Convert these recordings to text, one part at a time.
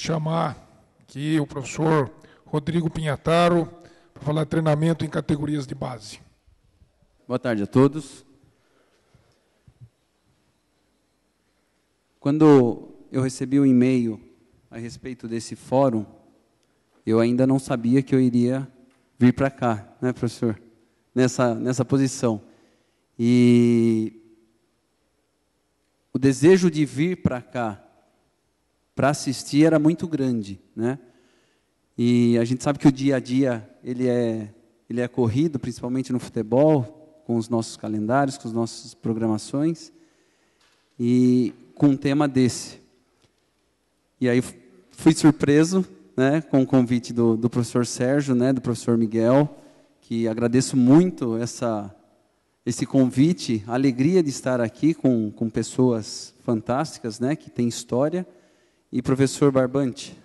chamar aqui o professor Rodrigo Pinhataro para falar de treinamento em categorias de base. Boa tarde a todos. Quando eu recebi o um e-mail a respeito desse fórum, eu ainda não sabia que eu iria vir para cá, né, professor? Nessa, nessa posição. E o desejo de vir para cá para assistir era muito grande, né? E a gente sabe que o dia a dia ele é ele é corrido, principalmente no futebol, com os nossos calendários, com as nossas programações e com um tema desse. E aí fui surpreso, né, com o convite do, do professor Sérgio, né, do professor Miguel, que agradeço muito essa esse convite, a alegria de estar aqui com, com pessoas fantásticas, né, que têm história e professor Barbante,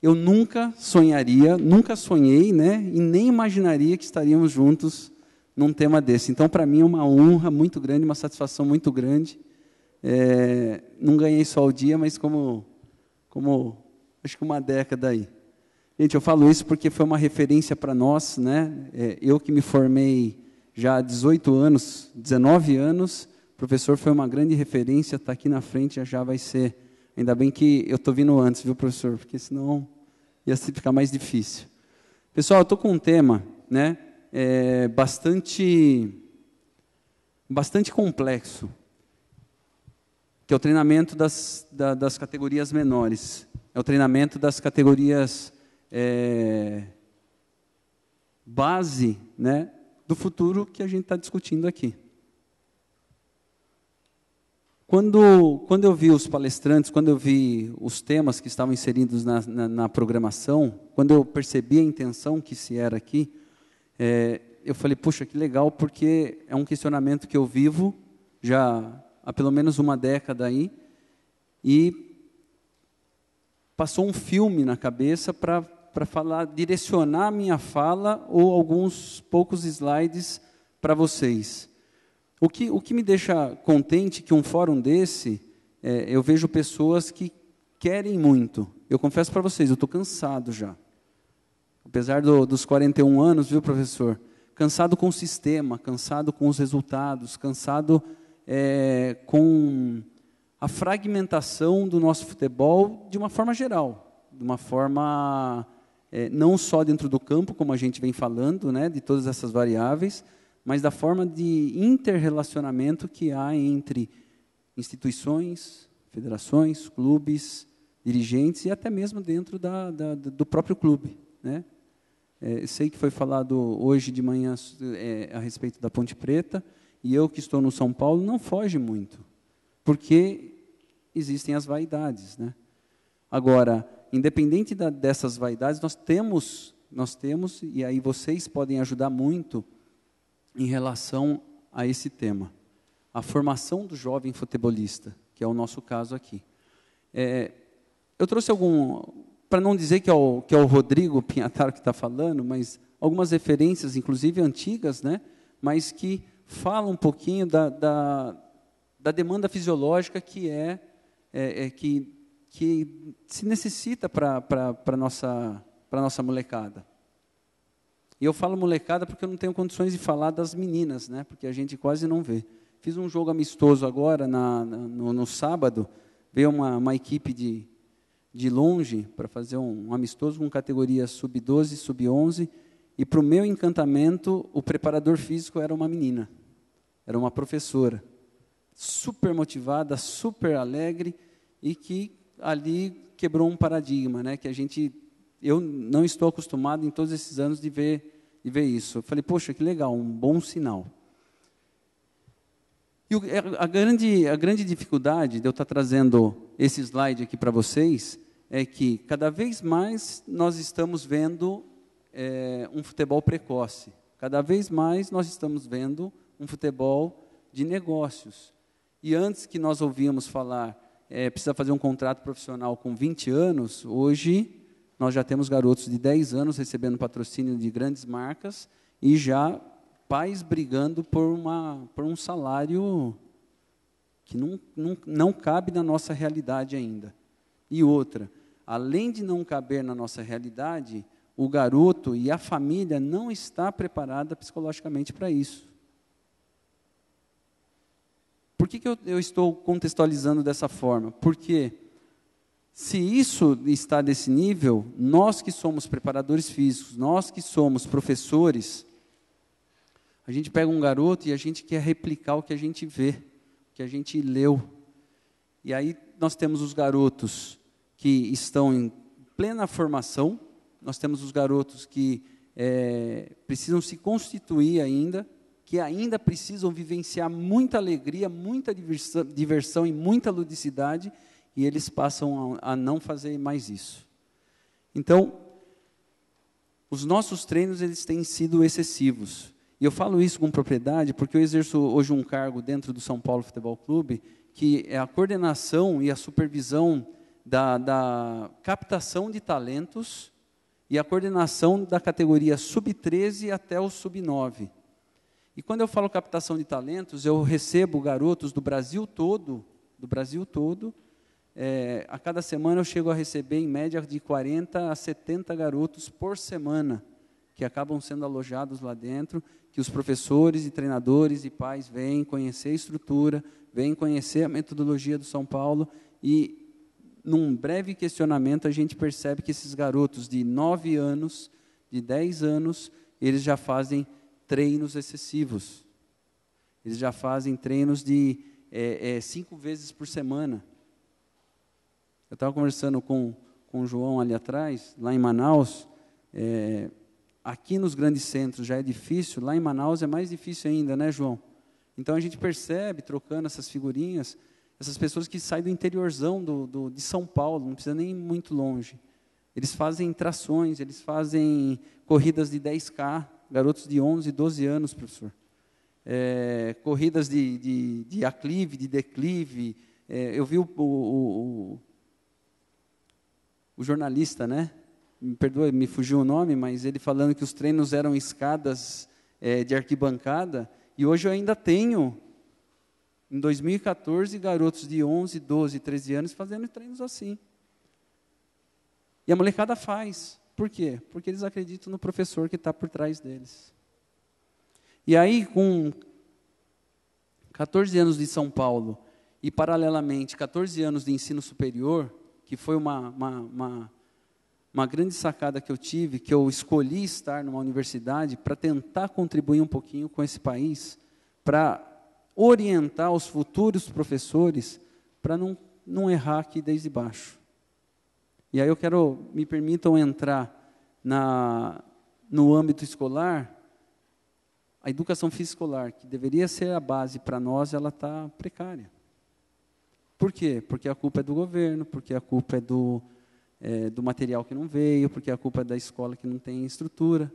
eu nunca sonharia, nunca sonhei, né, e nem imaginaria que estaríamos juntos num tema desse. Então, para mim é uma honra muito grande, uma satisfação muito grande. É, não ganhei só o dia, mas como, como acho que uma década aí. Gente, eu falo isso porque foi uma referência para nós, né? É, eu que me formei já há 18 anos, 19 anos, o professor foi uma grande referência, está aqui na frente, já vai ser Ainda bem que eu estou vindo antes, viu, professor? Porque senão ia ficar mais difícil. Pessoal, eu estou com um tema né, é, bastante, bastante complexo, que é o treinamento das, da, das categorias menores. É o treinamento das categorias é, base né, do futuro que a gente está discutindo aqui. Quando, quando eu vi os palestrantes, quando eu vi os temas que estavam inseridos na, na, na programação, quando eu percebi a intenção que se era aqui, é, eu falei, puxa, que legal, porque é um questionamento que eu vivo já há pelo menos uma década aí, e passou um filme na cabeça para falar, direcionar a minha fala ou alguns poucos slides para vocês. O que, o que me deixa contente que um fórum desse, é, eu vejo pessoas que querem muito. Eu confesso para vocês, eu estou cansado já. Apesar do, dos 41 anos, viu, professor? Cansado com o sistema, cansado com os resultados, cansado é, com a fragmentação do nosso futebol de uma forma geral, de uma forma é, não só dentro do campo, como a gente vem falando, né, de todas essas variáveis, mas da forma de interrelacionamento que há entre instituições, federações, clubes, dirigentes e até mesmo dentro da, da, do próprio clube. Né? É, sei que foi falado hoje de manhã é, a respeito da Ponte Preta, e eu que estou no São Paulo, não foge muito, porque existem as vaidades. Né? Agora, independente da, dessas vaidades, nós temos, nós temos, e aí vocês podem ajudar muito, em relação a esse tema, a formação do jovem futebolista, que é o nosso caso aqui. É, eu trouxe algum, para não dizer que é o, que é o Rodrigo Pinhataro que está falando, mas algumas referências, inclusive antigas, né, mas que falam um pouquinho da, da, da demanda fisiológica que é, é, é que, que se necessita para a nossa, nossa molecada. E eu falo molecada porque eu não tenho condições de falar das meninas, né? Porque a gente quase não vê. Fiz um jogo amistoso agora, na, na, no, no, sábado, veio uma, uma equipe de, de longe para fazer um, um, amistoso com categorias sub-12, sub-11, e para o meu encantamento, o preparador físico era uma menina, era uma professora, super motivada, super alegre, e que ali quebrou um paradigma, né? Que a gente eu não estou acostumado em todos esses anos de ver, de ver isso. Eu falei, poxa, que legal, um bom sinal. E é, a grande, a grande dificuldade de eu estar trazendo esse slide aqui para vocês é que cada vez mais nós estamos vendo é, um futebol precoce. Cada vez mais nós estamos vendo um futebol de negócios. E antes que nós ouvíamos falar, é, precisa fazer um contrato profissional com 20 anos, hoje nós já temos garotos de 10 anos recebendo patrocínio de grandes marcas e já pais brigando por, uma, por um salário que não, não, não cabe na nossa realidade ainda. E outra, além de não caber na nossa realidade, o garoto e a família não está preparada psicologicamente para isso. Por que, que eu, eu estou contextualizando dessa forma? Porque se isso está desse nível, nós que somos preparadores físicos, nós que somos professores, a gente pega um garoto e a gente quer replicar o que a gente vê, o que a gente leu. E aí nós temos os garotos que estão em plena formação, nós temos os garotos que é, precisam se constituir ainda, que ainda precisam vivenciar muita alegria, muita diversão, diversão e muita ludicidade e eles passam a não fazer mais isso. Então, os nossos treinos eles têm sido excessivos. E eu falo isso com propriedade porque eu exerço hoje um cargo dentro do São Paulo Futebol Clube, que é a coordenação e a supervisão da, da captação de talentos e a coordenação da categoria sub-13 até o sub-9. E quando eu falo captação de talentos, eu recebo garotos do Brasil todo, do Brasil todo, é, a cada semana eu chego a receber, em média, de 40 a 70 garotos por semana que acabam sendo alojados lá dentro, que os professores e treinadores e pais vêm conhecer a estrutura, vêm conhecer a metodologia do São Paulo e num breve questionamento, a gente percebe que esses garotos de 9 anos, de 10 anos, eles já fazem treinos excessivos. Eles já fazem treinos de é, é, cinco vezes por semana. Eu estava conversando com, com o João ali atrás, lá em Manaus. É, aqui nos grandes centros já é difícil, lá em Manaus é mais difícil ainda, né, João? Então a gente percebe, trocando essas figurinhas, essas pessoas que saem do interiorzão do, do de São Paulo, não precisa nem ir muito longe. Eles fazem trações, eles fazem corridas de 10K, garotos de 11, 12 anos, professor. É, corridas de, de, de aclive, de declive. É, eu vi o, o, o o jornalista, né? Me perdoe, me fugiu o nome, mas ele falando que os treinos eram escadas é, de arquibancada, e hoje eu ainda tenho, em 2014, garotos de 11, 12, 13 anos fazendo treinos assim. E a molecada faz. Por quê? Porque eles acreditam no professor que está por trás deles. E aí, com 14 anos de São Paulo e, paralelamente, 14 anos de ensino superior, que foi uma, uma, uma, uma grande sacada que eu tive, que eu escolhi estar numa universidade para tentar contribuir um pouquinho com esse país, para orientar os futuros professores para não, não errar aqui desde baixo. E aí eu quero, me permitam entrar na, no âmbito escolar, a educação física escolar, que deveria ser a base para nós, ela está precária. Por quê? Porque a culpa é do governo, porque a culpa é do, é, do material que não veio, porque a culpa é da escola que não tem estrutura.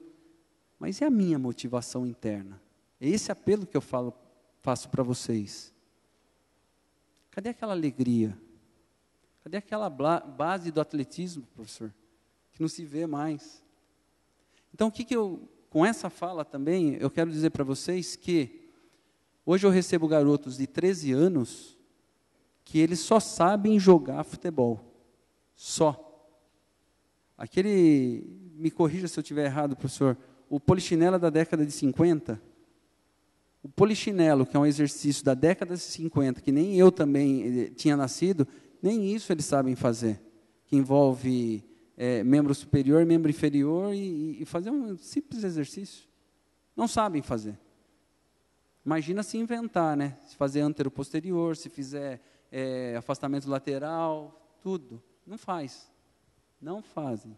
Mas é a minha motivação interna. É esse apelo que eu falo, faço para vocês. Cadê aquela alegria? Cadê aquela base do atletismo, professor? Que não se vê mais. Então, o que, que eu, com essa fala também, eu quero dizer para vocês que hoje eu recebo garotos de 13 anos que eles só sabem jogar futebol. Só. Aquele, me corrija se eu estiver errado, professor, o polichinelo da década de 50, o polichinelo, que é um exercício da década de 50, que nem eu também eh, tinha nascido, nem isso eles sabem fazer, que envolve é, membro superior, membro inferior e, e fazer um simples exercício. Não sabem fazer. Imagina se inventar, né? Se fazer antero posterior, se fizer é, afastamento lateral, tudo. Não faz. Não fazem.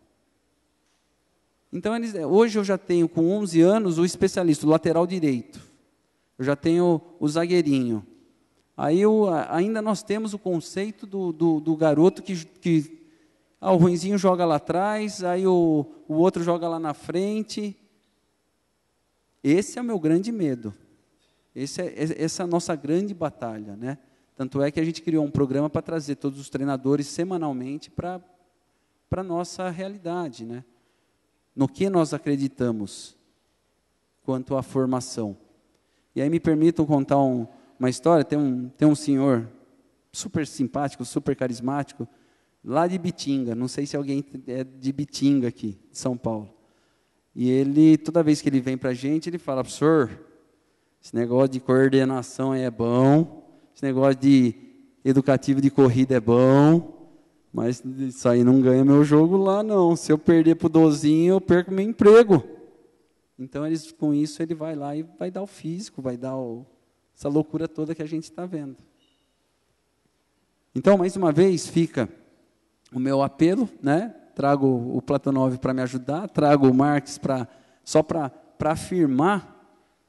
Então, eles, é, hoje eu já tenho, com 11 anos, o especialista, o lateral direito. Eu já tenho o zagueirinho. Aí eu, ainda nós temos o conceito do, do, do garoto que, que ah, o ruinzinho joga lá atrás, aí o, o outro joga lá na frente. Esse é o meu grande medo. Esse é, essa é a nossa grande batalha, né? Tanto é que a gente criou um programa para trazer todos os treinadores semanalmente para a nossa realidade, né? No que nós acreditamos quanto à formação. E aí me permitam contar um, uma história. Tem um, tem um senhor super simpático, super carismático, lá de Bitinga. Não sei se alguém é de Bitinga aqui, de São Paulo. E ele, toda vez que ele vem para a gente, ele fala, professor, esse negócio de coordenação é bom, esse negócio de educativo de corrida é bom, mas isso aí não ganha meu jogo lá não. Se eu perder pro dozinho, eu perco meu emprego. Então eles com isso ele vai lá e vai dar o físico, vai dar o, essa loucura toda que a gente está vendo. Então mais uma vez fica o meu apelo, né? Trago o Platonov para me ajudar, trago o Marx para só para afirmar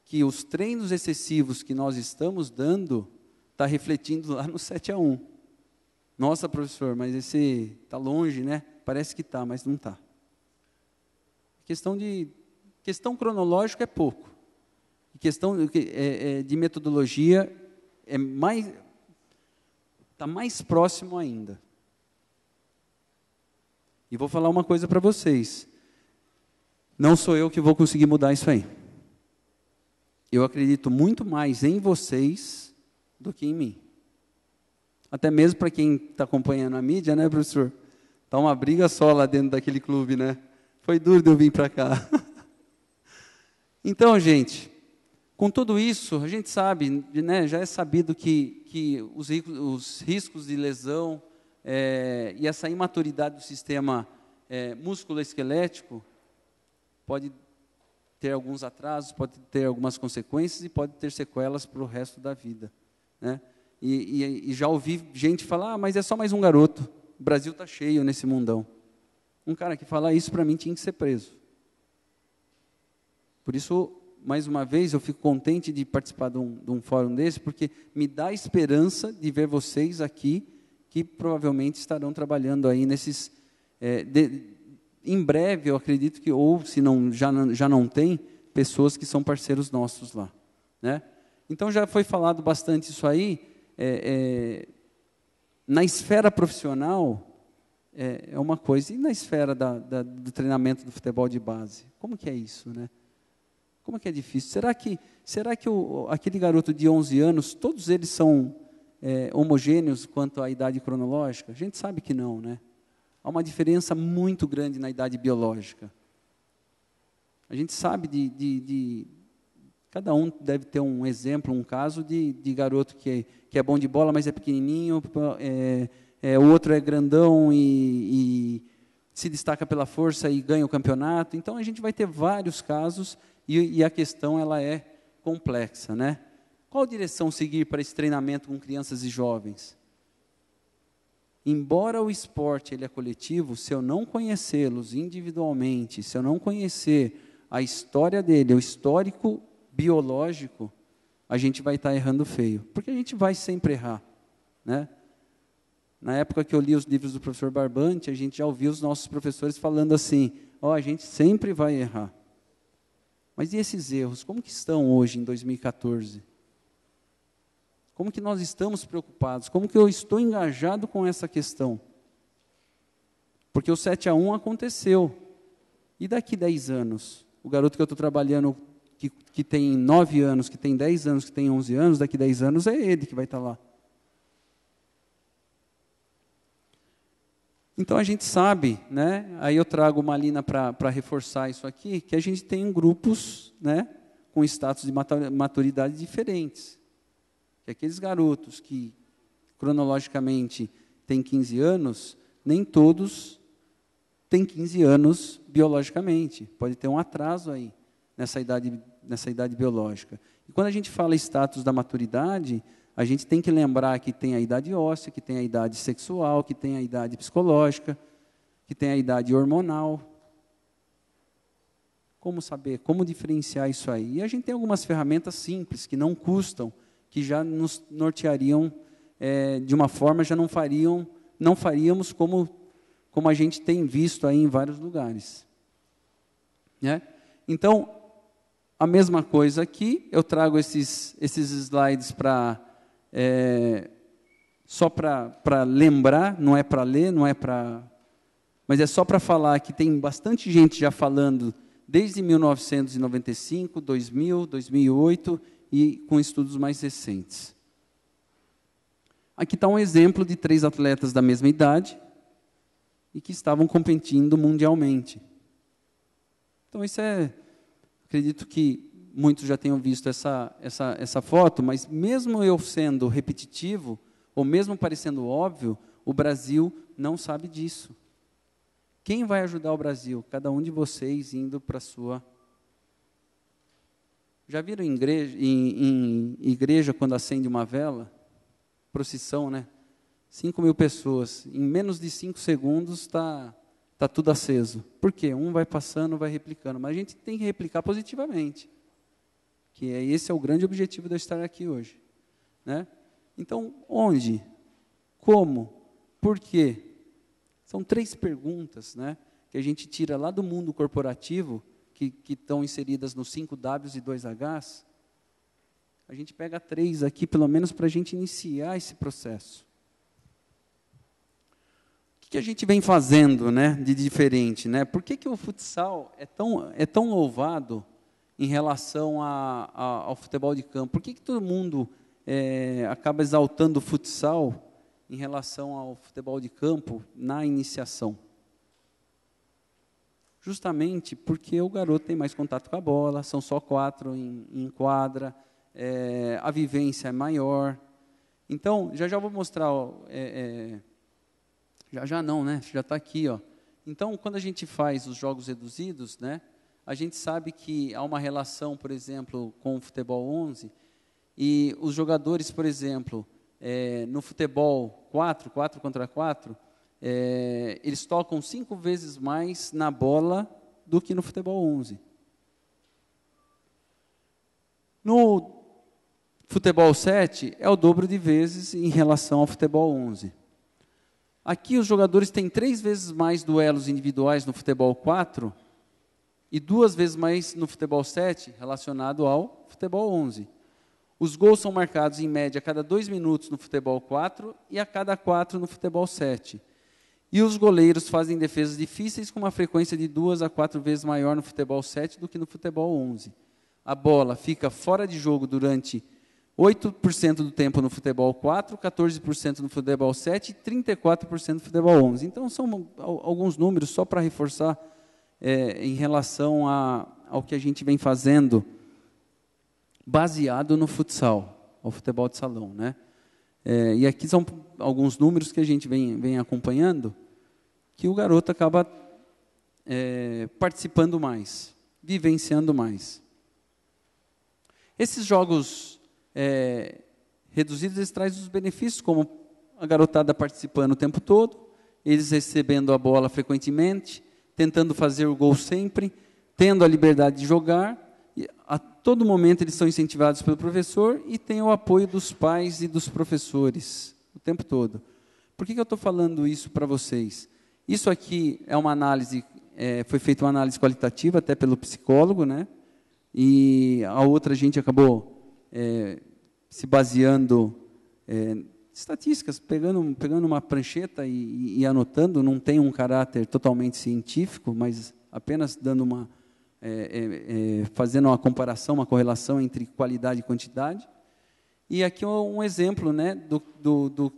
que os treinos excessivos que nós estamos dando está refletindo lá no 7 a 1. Nossa, professor, mas esse está longe, né? Parece que está, mas não está. Questão de questão cronológica é pouco. Questão de, é, é, de metodologia é mais está mais próximo ainda. E vou falar uma coisa para vocês. Não sou eu que vou conseguir mudar isso aí eu acredito muito mais em vocês do que em mim. Até mesmo para quem está acompanhando a mídia, né, professor? Está uma briga só lá dentro daquele clube, né? Foi duro de eu vir para cá. então, gente, com tudo isso, a gente sabe, né, já é sabido que, que os, os riscos de lesão é, e essa imaturidade do sistema é, músculo-esquelético pode ter alguns atrasos, pode ter algumas consequências e pode ter sequelas para o resto da vida. Né? E, e, e, já ouvi gente falar, ah, mas é só mais um garoto, o Brasil está cheio nesse mundão. Um cara que falar isso para mim tinha que ser preso. Por isso, mais uma vez, eu fico contente de participar de um, de um fórum desse, porque me dá esperança de ver vocês aqui, que provavelmente estarão trabalhando aí nesses... É, de, em breve, eu acredito que, ou se não, já, já não tem, pessoas que são parceiros nossos lá. Né? Então, já foi falado bastante isso aí. É, é, na esfera profissional, é, é, uma coisa. E na esfera da, da, do treinamento do futebol de base? Como que é isso, né? Como é que é difícil? Será que, será que o, aquele garoto de 11 anos, todos eles são é, homogêneos quanto à idade cronológica? A gente sabe que não, né? há uma diferença muito grande na idade biológica. A gente sabe de, de, de Cada um deve ter um exemplo, um caso de, de garoto que é, que é bom de bola, mas é pequenininho, é, é, o outro é grandão e, e, se destaca pela força e ganha o campeonato. Então a gente vai ter vários casos e, e a questão ela é complexa, né? Qual direção seguir para esse treinamento com crianças e jovens? embora o esporte ele é coletivo, se eu não conhecê-los individualmente, se eu não conhecer a história dele, o histórico biológico, a gente vai estar errando feio, porque a gente vai sempre errar, né? Na época que eu li os livros do professor Barbante, a gente já ouvia os nossos professores falando assim: ó, oh, a gente sempre vai errar. Mas e esses erros, como que estão hoje em 2014? Como que nós estamos preocupados? Como que eu estou engajado com essa questão? Porque o 7 a 1 aconteceu. E daqui 10 anos? O garoto que eu estou trabalhando, que, que tem 9 anos, que tem 10 anos, que tem 11 anos, daqui 10 anos é ele que vai estar tá lá. Então a gente sabe, né? Aí eu trago uma linha para reforçar isso aqui, que a gente tem grupos, né, com status de maturidade diferentes que aqueles garotos que cronologicamente têm 15 anos, nem todos têm 15 anos biologicamente. Pode ter um atraso aí nessa idade, nessa idade biológica. E quando a gente fala status da maturidade, a gente tem que lembrar que tem a idade óssea, que tem a idade sexual, que tem a idade psicológica, que tem a idade hormonal. Como saber, como diferenciar isso aí? E a gente tem algumas ferramentas simples que não custam que já nos norteariam é, de uma forma, já não fariam, não faríamos como, como a gente tem visto aí em vários lugares. Né? Então, a mesma coisa aqui, eu trago esses, esses slides para. É, só para lembrar, não é para ler, não é para. Mas é só para falar que tem bastante gente já falando desde 1995, 2000, 2008 e com estudos mais recentes. Aqui está um exemplo de três atletas da mesma idade e que estavam competindo mundialmente. Então, isso é. Acredito que muitos já tenham visto essa, essa, essa foto, mas mesmo eu sendo repetitivo, ou mesmo parecendo óbvio, o Brasil não sabe disso. Quem vai ajudar o Brasil? Cada um de vocês indo para a sua já viram em igreja, em, em igreja quando acende uma vela? Procissão, né? 5 mil pessoas. Em menos de 5 segundos está tá tudo aceso. Por quê? Um vai passando, vai replicando. Mas a gente tem que replicar positivamente. Que é, esse é o grande objetivo de eu estar aqui hoje. Né? Então, onde? Como? Por quê? São três perguntas né, que a gente tira lá do mundo corporativo que, que estão inseridas nos 5Ws e 2Hs, a gente pega três aqui, pelo menos para a gente iniciar esse processo. O que, que, a gente vem fazendo né, de diferente? Né? Por que, que o futsal é tão, é tão louvado em relação a, a, ao futebol de campo? Por que, que todo mundo é, acaba exaltando o futsal em relação ao futebol de campo na iniciação? justamente porque o garoto tem mais contato com a bola, são só quatro em, em quadra, é, a vivência é maior. Então, já já vou mostrar, ó, é, é, já já não, né? Já está aqui, ó. Então, quando a gente faz os jogos reduzidos, né? A gente sabe que há uma relação, por exemplo, com o futebol 11 e os jogadores, por exemplo, é, no futebol 4, 4 contra 4, é, eles tocam cinco vezes mais na bola do que no futebol 11. No futebol 7 é o dobro de vezes em relação ao futebol 11. Aqui os jogadores têm três vezes mais duelos individuais no futebol 4 e duas vezes mais no futebol 7 relacionado ao futebol 11. Os gols são marcados em média a cada dois minutos no futebol 4 e a cada quatro no futebol 7. E os goleiros fazem defesas difíceis com uma frequência de duas a quatro vezes maior no futebol 7 do que no futebol 11. A bola fica fora de jogo durante 8% do tempo no futebol 4, 14% no futebol 7 e 34% no futebol 11. Então, são alguns números só para reforçar é, em relação a, ao que a gente vem fazendo baseado no futsal, ao futebol de salão, né? É, e aqui são alguns números que a gente vem, vem acompanhando, que o garoto acaba é, participando mais, vivenciando mais. Esses jogos é, reduzidos, eles trazem os benefícios, como a garotada participando o tempo todo, eles recebendo a bola frequentemente, tentando fazer o gol sempre, tendo a liberdade de jogar, a todo momento eles são incentivados pelo professor e têm o apoio dos pais e dos professores o tempo todo. Por que, que eu estou falando isso para vocês? Isso aqui é uma análise, é, foi feita uma análise qualitativa até pelo psicólogo, né? E a outra a gente acabou é, se baseando é, estatísticas, pegando, pegando uma prancheta e, e, anotando. Não tem um caráter totalmente científico, mas apenas dando uma é, é, é, fazendo uma comparação, uma correlação entre qualidade e quantidade. E aqui é um exemplo né, do, do, do,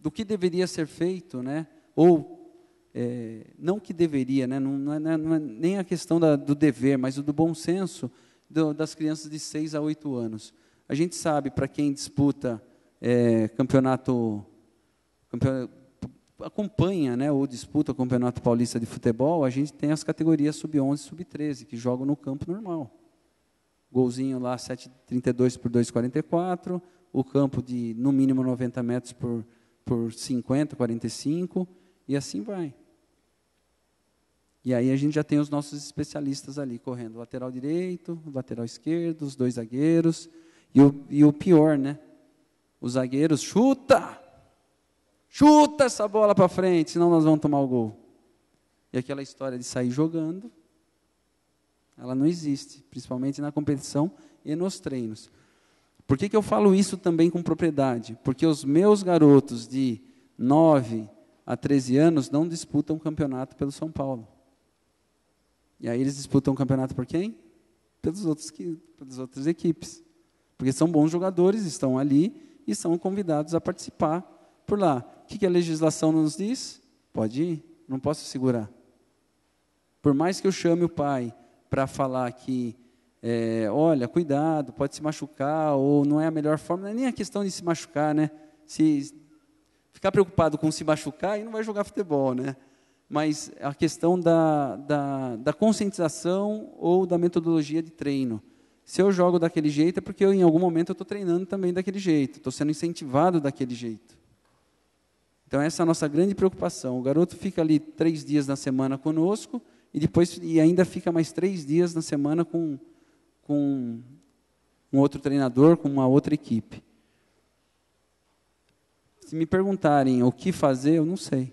do que deveria ser feito, né, ou é, não que deveria, né, não, não, é, não é nem a questão da, do dever, mas do bom senso do, das crianças de 6 a 8 anos. A gente sabe, para quem disputa é, campeonato, campeonato acompanha né, ou disputa o Campeonato Paulista de Futebol, a gente tem as categorias sub-11 e sub-13, que jogam no campo normal. Golzinho lá 7,32 por 2,44, o campo de no mínimo 90 metros por, por 50, 45, e assim vai. E aí a gente já tem os nossos especialistas ali correndo, lateral direito, lateral esquerdo, os dois zagueiros, e o, e o pior, né? Os zagueiros chuta, Chuta essa bola para frente, senão nós vamos tomar o gol. E aquela história de sair jogando, ela não existe, principalmente na competição e nos treinos. Por que, que eu falo isso também com propriedade? Porque os meus garotos de 9 a 13 anos não disputam campeonato pelo São Paulo. E aí eles disputam campeonato por quem? Pelos outros que, pelas outras equipes. Porque são bons jogadores, estão ali e são convidados a participar por lá. O que, que a legislação nos diz? Pode ir, não posso segurar. Por mais que eu chame o pai para falar que, é, olha, cuidado, pode se machucar, ou não é a melhor forma, não é nem a questão de se machucar, né? Se ficar preocupado com se machucar, e não vai jogar futebol, né? Mas a questão da, da, da conscientização ou da metodologia de treino. Se eu jogo daquele jeito, é porque eu, em algum momento eu estou treinando também daquele jeito, estou sendo incentivado daquele jeito. Então, essa é a nossa grande preocupação. O garoto fica ali três dias na semana conosco e depois e ainda fica mais três dias na semana com, com um outro treinador, com uma outra equipe. Se me perguntarem o que fazer, eu não sei.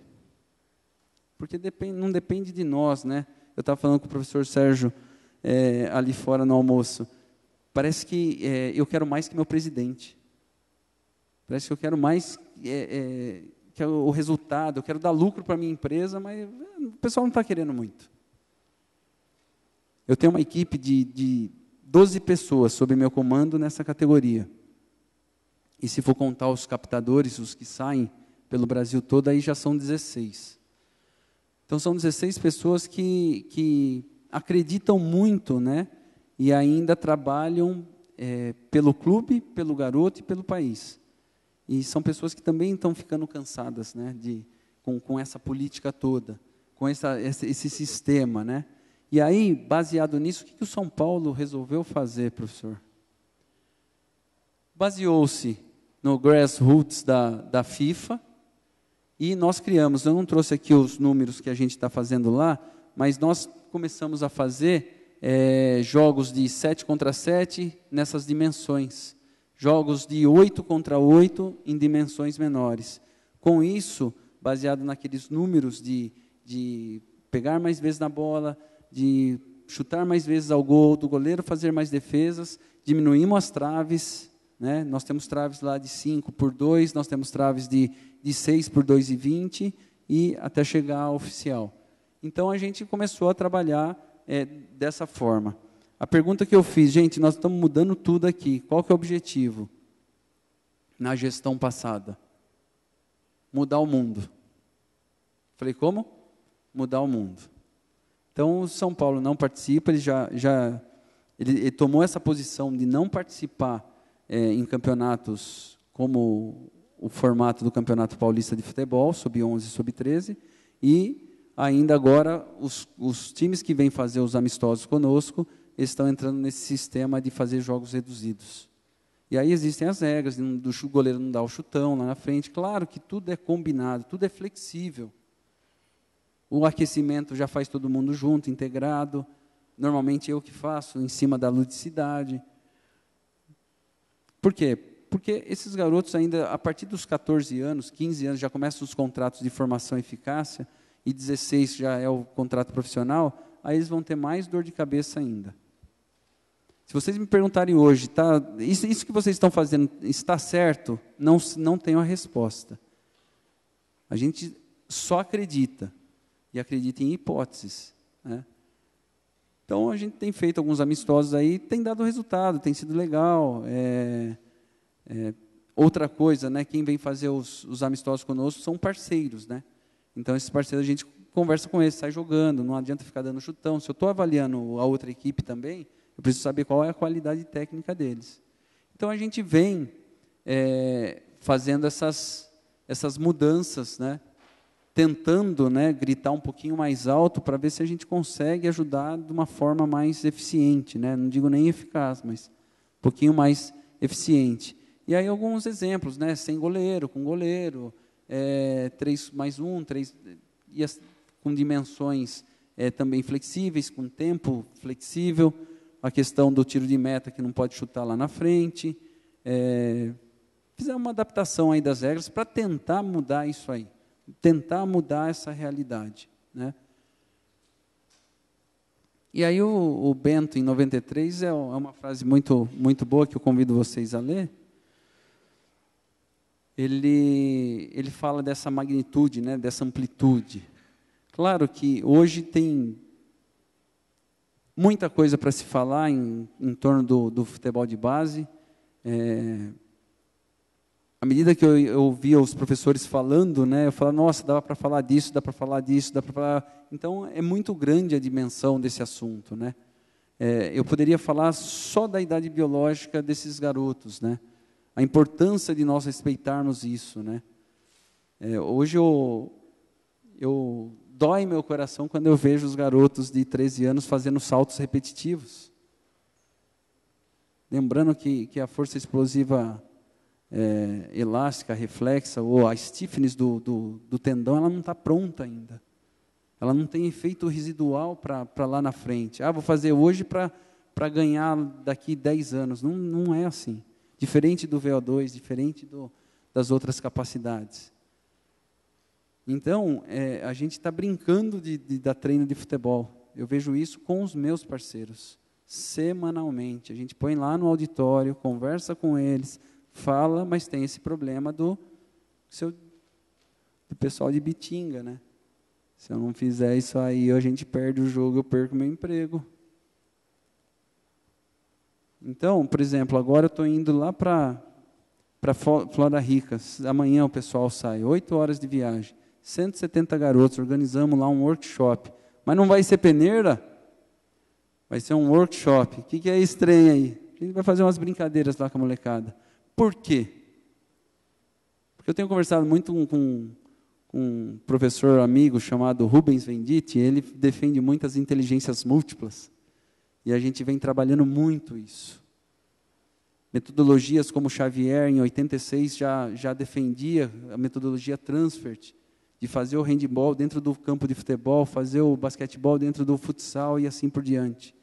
Porque não depende de nós, né? Eu estava falando com o professor Sérgio é, ali fora no almoço. Parece que é, eu quero mais que meu presidente. Parece que eu quero mais é, é é o resultado, eu quero dar lucro para a minha empresa, mas eh, o pessoal não está querendo muito. Eu tenho uma equipe de, de 12 pessoas sob meu comando nessa categoria. E se for contar os captadores, os que saem pelo Brasil todo, aí já são 16. Então são 16 pessoas que, que acreditam muito, né? E ainda trabalham é, pelo clube, pelo garoto e pelo país. E são pessoas que também estão ficando cansadas né, de, com, com essa política toda, com essa, esse, esse sistema. Né? E aí, baseado nisso, o que, que o São Paulo resolveu fazer, professor? Baseou-se no grassroots da, da FIFA e nós criamos. Eu não trouxe aqui os números que a gente está fazendo lá, mas nós começamos a fazer é, jogos de 7 contra 7 nessas dimensões jogos de 8 contra 8 em dimensões menores. Com isso, baseado naqueles números de, de pegar mais vezes na bola, de chutar mais vezes ao gol, do goleiro fazer mais defesas, diminuímos as traves, né? nós temos traves lá de 5 por 2, nós temos traves de, de 6 por 2,20 e até chegar ao oficial. Então a gente começou a trabalhar é, dessa forma. A pergunta que eu fiz, gente, nós estamos mudando tudo aqui. Qual que é o objetivo? Na gestão passada. Mudar o mundo. Falei, como? Mudar o mundo. Então, o São Paulo não participa, ele já, já ele, ele tomou essa posição de não participar é, em campeonatos como o formato do Campeonato Paulista de Futebol, sub-11 e sub-13, e ainda agora os, os times que vêm fazer os amistosos conosco estão entrando nesse sistema de fazer jogos reduzidos. E aí existem as regras do goleiro não dar o chutão lá na frente. Claro que tudo é combinado, tudo é flexível. O aquecimento já faz todo mundo junto, integrado. Normalmente eu que faço, em cima da ludicidade. Por quê? Porque esses garotos ainda, a partir dos 14 anos, 15 anos, já começam os contratos de formação e eficácia, e 16 já é o contrato profissional, aí eles vão ter mais dor de cabeça ainda. Se vocês me perguntarem hoje, tá, isso, isso que vocês estão fazendo está certo? Não, não tenho a resposta. A gente só acredita e acredita em hipóteses. Né? Então a gente tem feito alguns amistosos aí, tem dado resultado, tem sido legal. É, é, outra coisa, né, quem vem fazer os, os, amistosos conosco são parceiros, né? Então esses parceiros a gente conversa com eles, sai jogando, não adianta ficar dando chutão. Se eu estou avaliando a outra equipe também, eu preciso saber qual é a qualidade técnica deles. Então a gente vem é, fazendo essas, essas mudanças, né? tentando né, gritar um pouquinho mais alto para ver se a gente consegue ajudar de uma forma mais eficiente. Né? Não digo nem eficaz, mas um pouquinho mais eficiente. E aí alguns exemplos, né? sem goleiro, com goleiro, é, 3 mais 1, três, e as, com dimensões é, também flexíveis, com tempo flexível a questão do tiro de meta que não pode chutar lá na frente. É, fizemos uma adaptação aí das regras para tentar mudar isso aí, tentar mudar essa realidade, né? E aí o, o Bento em 93 é, é uma frase muito muito boa que eu convido vocês a ler. Ele ele fala dessa magnitude, né, dessa amplitude. Claro que hoje tem muita coisa para se falar em, em torno do, do, futebol de base. É, à medida que eu, eu ouvia os professores falando, né, eu falava, nossa, dá para falar disso, dá para falar disso, dá para falar... Então, é muito grande a dimensão desse assunto, né? É, eu poderia falar só da idade biológica desses garotos, né? A importância de nós respeitarmos isso, né? É, hoje eu, eu Dói meu coração quando eu vejo os garotos de 13 anos fazendo saltos repetitivos. Lembrando que, que a força explosiva é, elástica, reflexa, ou a stiffness do, do, do tendão, ela não está pronta ainda. Ela não tem efeito residual para lá na frente. Ah, vou fazer hoje para ganhar daqui 10 anos. Não, não é assim. Diferente do VO2, diferente do, das outras capacidades. Então, é, a gente está brincando de, de, da treina de futebol. Eu vejo isso com os meus parceiros, semanalmente. A gente põe lá no auditório, conversa com eles, fala, mas tem esse problema do, seu, do pessoal de Bitinga, né? Se eu não fizer isso aí, a gente perde o jogo, eu perco meu emprego. Então, por exemplo, agora eu estou indo lá para Flora Rica. Amanhã o pessoal sai, oito horas de viagem. 170 garotos, organizamos lá um workshop. Mas não vai ser peneira, vai ser um workshop. O que, que é estranho aí? A gente vai fazer umas brincadeiras lá com a molecada. Por quê? Porque eu tenho conversado muito com, com um professor amigo chamado Rubens Venditti, ele defende muitas inteligências múltiplas. E a gente vem trabalhando muito isso. Metodologias como Xavier, em 86, já, já defendia a metodologia Transfert, de fazer o handball dentro do campo de futebol, fazer o basquetebol dentro do futsal e assim por diante.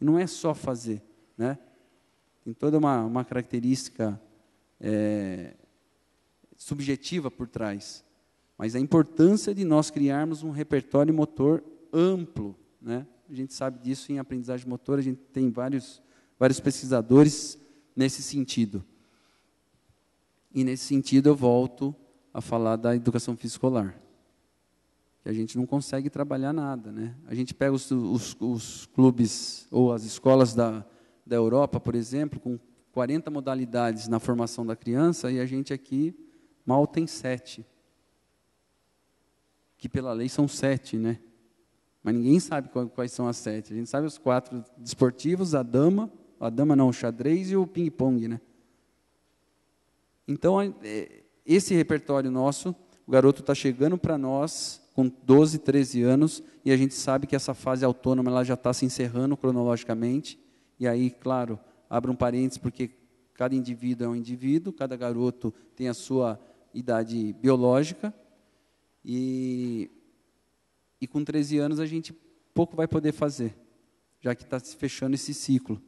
não é só fazer, né? Tem toda uma, uma característica é, subjetiva por trás. Mas a importância de nós criarmos um repertório motor amplo, né? A gente sabe disso em aprendizagem motor, a gente tem vários, vários pesquisadores nesse sentido. E nesse sentido eu volto a falar da educação fisicolar. escolar. E a gente não consegue trabalhar nada. Né? A gente pega os, os, os clubes ou as escolas da, da Europa, por exemplo, com 40 modalidades na formação da criança, e a gente aqui mal tem sete. Que pela lei são sete, né? Mas ninguém sabe quais são as sete. A gente sabe os quatro desportivos, a dama, a dama não, o xadrez e o ping-pong, né? Então, é, esse repertório nosso, o garoto está chegando para nós com 12, 13 anos, e a gente sabe que essa fase autônoma ela já está se encerrando cronologicamente. E aí, claro, abre um parênteses, porque cada indivíduo é um indivíduo, cada garoto tem a sua idade biológica. E, e com 13 anos a gente pouco vai poder fazer, já que está se fechando esse ciclo.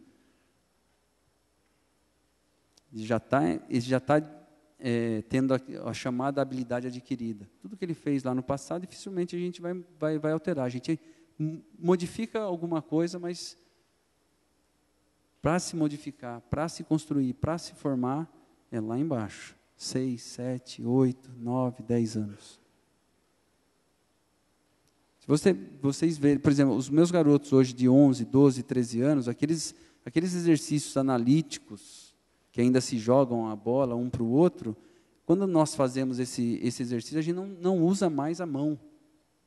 Já está já tá é, tendo a, a, chamada habilidade adquirida. Tudo que ele fez lá no passado, dificilmente a gente vai, vai, vai alterar. A gente modifica alguma coisa, mas para se modificar, para se construir, para se formar, é lá embaixo. Seis, sete, oito, nove, dez anos. Se você, vocês verem, por exemplo, os meus garotos hoje de 11, 12, 13 anos, aqueles, aqueles exercícios analíticos, que ainda se jogam a bola um para o outro, quando nós fazemos esse, esse exercício, a gente não, não usa mais a mão,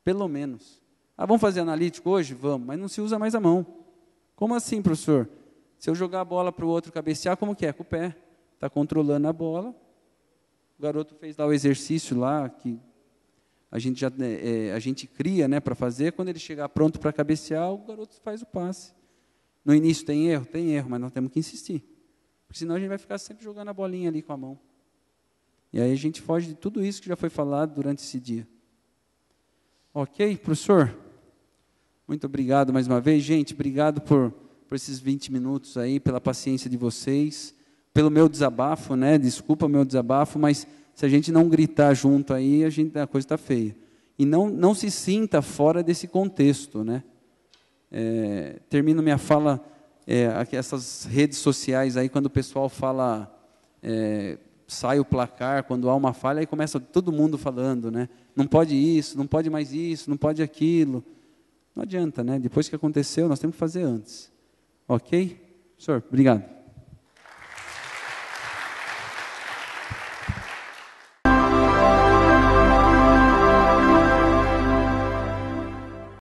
pelo menos. Ah, vamos fazer analítico hoje? Vamos, mas não se usa mais a mão. Como assim, professor? Se eu jogar a bola para o outro cabecear, como que é? Com o pé. Está controlando a bola. O garoto fez lá o exercício lá, que a gente, já, né, é, a gente cria né, para fazer. Quando ele chegar pronto para cabecear, o garoto faz o passe. No início tem erro? Tem erro, mas nós temos que insistir. Porque senão a gente vai ficar sempre jogando a bolinha ali com a mão. E aí a gente foge de tudo isso que já foi falado durante esse dia. Ok, professor? Muito obrigado mais uma vez, gente. Obrigado por, por esses 20 minutos aí, pela paciência de vocês, pelo meu desabafo, né? Desculpa o meu desabafo, mas se a gente não gritar junto aí, a, gente, a coisa está feia. E não, não se sinta fora desse contexto, né? É, termino minha fala é, essas redes sociais aí, quando o pessoal fala, é, sai o placar, quando há uma falha, aí começa todo mundo falando, né? Não pode isso, não pode mais isso, não pode aquilo. Não adianta, né? Depois que aconteceu, nós temos que fazer antes. Ok? Senhor, obrigado.